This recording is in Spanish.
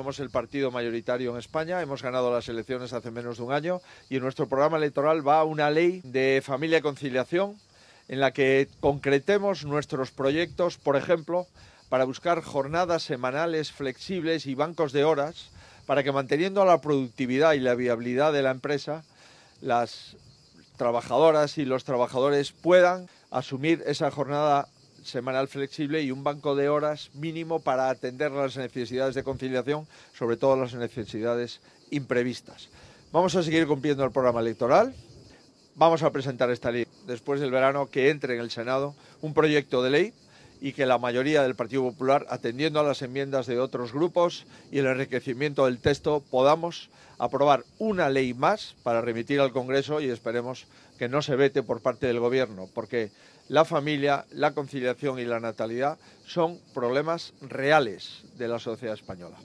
Somos el partido mayoritario en España, hemos ganado las elecciones hace menos de un año y en nuestro programa electoral va una ley de familia y conciliación en la que concretemos nuestros proyectos, por ejemplo, para buscar jornadas semanales flexibles y bancos de horas para que manteniendo la productividad y la viabilidad de la empresa, las trabajadoras y los trabajadores puedan asumir esa jornada semanal flexible y un banco de horas mínimo para atender las necesidades de conciliación, sobre todo las necesidades imprevistas. Vamos a seguir cumpliendo el programa electoral. Vamos a presentar esta ley después del verano que entre en el Senado un proyecto de ley y que la mayoría del Partido Popular, atendiendo a las enmiendas de otros grupos y el enriquecimiento del texto, podamos aprobar una ley más para remitir al Congreso y esperemos que no se vete por parte del Gobierno, porque la familia, la conciliación y la natalidad son problemas reales de la sociedad española.